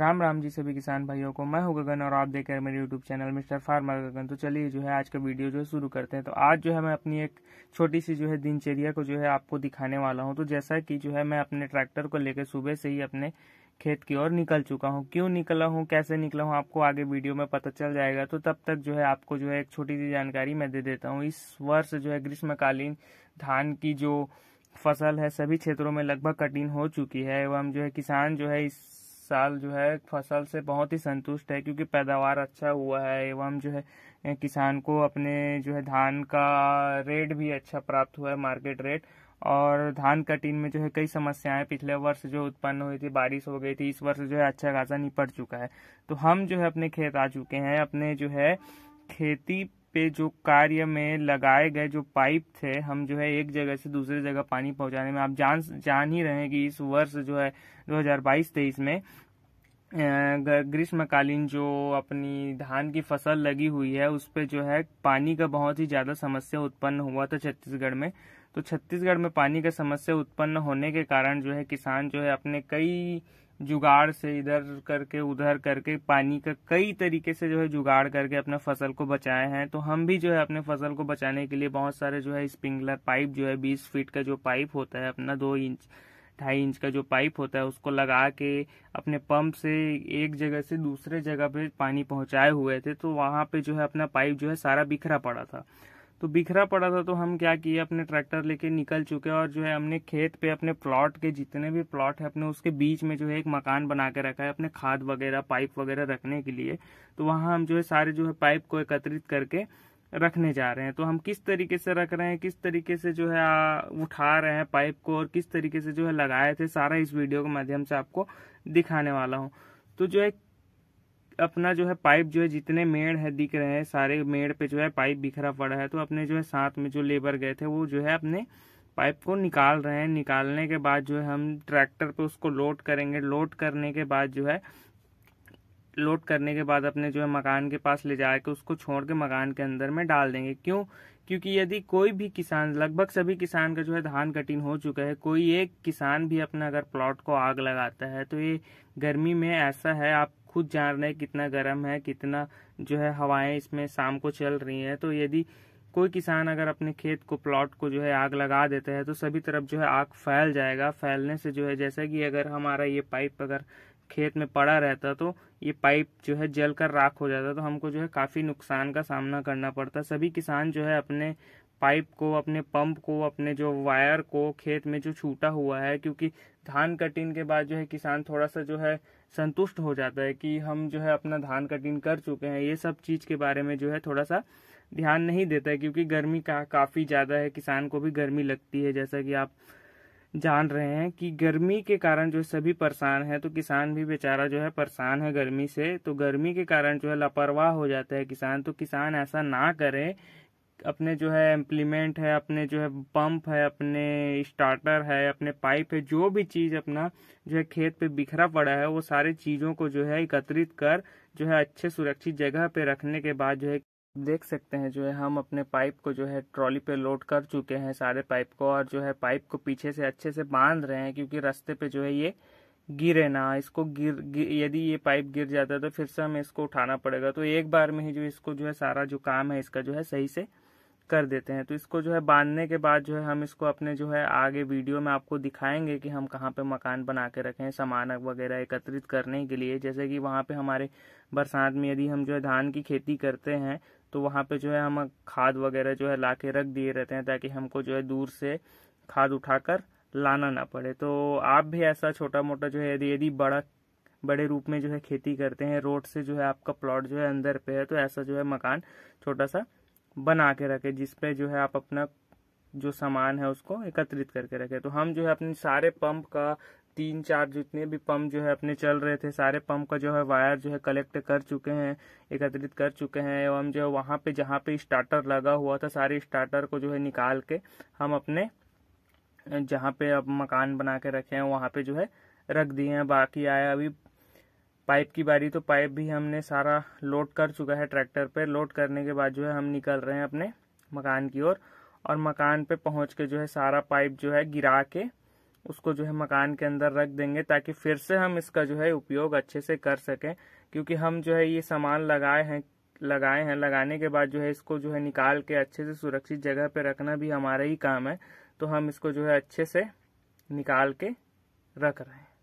राम राम जी सभी किसान भाइयों को मैं हूं गगन और आप देख रहे हैं मेरे YouTube channel mister farmer Gagan तो चलिए जो है आज का वीडियो जो है शुरू करते हैं तो आज जो है मैं अपनी एक छोटी सी जो है दिनचर्या को जो है आपको दिखाने वाला हूं तो जैसा कि जो है मैं अपने ट्रैक्टर को लेकर सुबह से ही अपने खेत की ओर निकल चुका हूँ क्यों निकला हूँ कैसे निकला हूँ आपको आगे वीडियो में पता चल जाएगा तो तब तक जो है आपको जो है एक छोटी सी जानकारी मैं दे देता हूँ इस वर्ष जो है ग्रीष्मकालीन धान की जो फसल है सभी क्षेत्रों में लगभग कठिन हो चुकी है एवं जो है किसान जो है इस साल जो है फसल से बहुत ही संतुष्ट है क्योंकि पैदावार अच्छा हुआ है एवं जो है किसान को अपने जो है धान का रेट भी अच्छा प्राप्त हुआ है मार्केट रेट और धान कटिंग में जो है कई समस्याएं पिछले वर्ष जो उत्पन्न हुई थी बारिश हो गई थी इस वर्ष जो है अच्छा खासा निपट चुका है तो हम जो है अपने खेत आ चुके हैं अपने जो है खेती पे जो कार्य में लगाए गए जो पाइप थे हम जो है एक जगह से दूसरे जगह पानी पहुंचाने में आप जान जान ही रहे हैं कि इस वर्ष जो है 2022-23 में ग्रीष्मकालीन जो अपनी धान की फसल लगी हुई है उस पर जो है पानी का बहुत ही ज़्यादा समस्या उत्पन्न हुआ था छत्तीसगढ़ में तो छत्तीसगढ़ में पानी का समस्या उत्पन्न होने के कारण जो है किसान जो है अपने कई जुगाड़ से इधर करके उधर करके पानी का कई तरीके से जो है जुगाड़ करके अपने फसल को बचाए हैं तो हम भी जो है अपने फसल को बचाने के लिए बहुत सारे जो है स्प्रिंकलर पाइप जो है बीस फीट का जो पाइप होता है अपना दो इंच ढाई इंच का जो पाइप होता है उसको लगा के अपने पंप से एक जगह से दूसरे जगह पे पानी पहुंचाए हुए थे तो वहाँ पे जो है अपना पाइप जो है सारा बिखरा पड़ा था तो बिखरा पड़ा था तो हम क्या किए अपने ट्रैक्टर लेके निकल चुके और जो है हमने खेत पे अपने प्लॉट के जितने भी प्लॉट है अपने उसके बीच में जो है एक मकान बना के रखा है अपने खाद वगैरह पाइप वगैरह रखने के लिए तो वहाँ हम जो है सारे जो है पाइप को एकत्रित करके रखने जा रहे हैं तो हम किस तरीके से रख रहे हैं किस तरीके से जो है उठा रहे हैं पाइप को और किस तरीके से जो है लगाए थे सारा इस वीडियो के माध्यम से आपको दिखाने वाला हूँ तो जो है अपना जो है पाइप जो है जितने मेड़ है दिख रहे हैं सारे मेड़ पे जो है पाइप बिखरा पड़ा है तो अपने जो है साथ में जो लेबर गए थे वो जो है अपने पाइप को निकाल रहे हैं निकालने के बाद जो है हम ट्रैक्टर पे उसको लोड करेंगे लोड करने के बाद जो है लोड करने के बाद अपने जो है मकान के पास ले जाकर उसको छोड़ के मकान के अंदर में डाल देंगे क्यों क्योंकि यदि कोई भी किसान लगभग सभी किसान का जो है धान कटिंग हो चुका है कोई एक किसान भी अपना अगर प्लॉट को आग लगाता है तो ये गर्मी में ऐसा है आप खुद जान रहे हैं कितना गर्म है कितना जो है हवाएं इसमें शाम को चल रही हैं तो यदि कोई किसान अगर अपने खेत को प्लॉट को जो है आग लगा देता है तो सभी तरफ जो है आग फैल जाएगा फैलने से जो है जैसे कि अगर हमारा ये पाइप अगर खेत में पड़ा रहता तो ये पाइप जो है जल कर राख हो जाता तो हमको जो है काफ़ी नुकसान का सामना करना पड़ता सभी किसान जो है अपने पाइप को अपने पंप को अपने जो वायर को खेत में जो छूटा हुआ है क्योंकि धान कटिंग के बाद जो है किसान थोड़ा सा जो है संतुष्ट हो जाता है कि हम जो है अपना धान कटिंग कर चुके हैं ये सब चीज़ के बारे में जो है थोड़ा सा ध्यान नहीं देता है क्योंकि गर्मी का काफ़ी ज़्यादा है किसान को भी गर्मी लगती है जैसा कि आप जान रहे हैं कि गर्मी के कारण जो सभी परेशान हैं तो किसान भी बेचारा जो है परेशान है गर्मी से तो गर्मी के कारण जो है लापरवाह हो जाता है किसान तो किसान ऐसा ना करे अपने जो है इम्प्लीमेंट है अपने जो है पंप है अपने स्टार्टर है अपने पाइप है जो भी चीज़ अपना जो है खेत पे बिखरा पड़ा है वो सारे चीज़ों को जो है एकत्रित कर जो है अच्छे सुरक्षित जगह पे रखने के बाद जो है देख सकते हैं जो है हम अपने पाइप को जो है ट्रॉली पे लोड कर चुके हैं सारे पाइप को और जो है पाइप को पीछे से अच्छे से बांध रहे हैं क्योंकि रास्ते पे जो है ये गिरे ना इसको गिर, गिर यदि ये पाइप गिर जाता है तो फिर से हमें इसको उठाना पड़ेगा तो एक बार में ही जो इसको जो है सारा जो काम है इसका जो है सही से कर देते हैं तो इसको जो है बांधने के बाद जो है हम इसको अपने जो है आगे वीडियो में आपको दिखाएंगे कि हम कहाँ पे मकान बना के रखें सामान वगैरह एकत्रित करने के लिए जैसे कि वहाँ पे हमारे बरसात में यदि हम जो है धान की खेती करते हैं तो वहाँ पे जो है हम खाद वगैरह जो है ला के रख दिए रहते हैं ताकि हमको जो है दूर से खाद उठाकर लाना ना पड़े तो आप भी ऐसा छोटा मोटा जो है यदि यदि बड़ा बड़े रूप में जो है खेती करते हैं रोड से जो है आपका प्लॉट जो है अंदर पे है तो ऐसा जो है मकान छोटा सा बना के रखें जिसपे जो है आप अपना जो सामान है उसको एकत्रित करके रखें तो हम जो है अपने सारे पंप का तीन चार जितने भी पंप जो है अपने चल रहे थे सारे पंप का जो है वायर जो है कलेक्ट कर चुके हैं एकत्रित कर चुके हैं एवं जो है वहाँ पे जहाँ पे स्टार्टर लगा हुआ था सारे स्टार्टर को जो है निकाल के हम अपने जहाँ पे अब मकान बना के रखे हैं वहाँ पे जो है रख दिए हैं बाकी आया अभी पाइप की बारी तो पाइप भी हमने सारा लोड कर चुका है ट्रैक्टर पे लोड करने के बाद जो है हम निकल रहे हैं अपने मकान की ओर और, और मकान पे पहुंच के जो है सारा पाइप जो है गिरा के उसको जो है मकान के अंदर रख देंगे ताकि फिर से हम इसका जो है उपयोग अच्छे से कर सकें क्योंकि हम जो है ये सामान लगाए हैं लगाए हैं लगाने के बाद जो है इसको जो है निकाल के अच्छे से सुरक्षित जगह पे रखना भी हमारा ही काम है तो हम इसको जो है अच्छे से निकाल के रख रहे हैं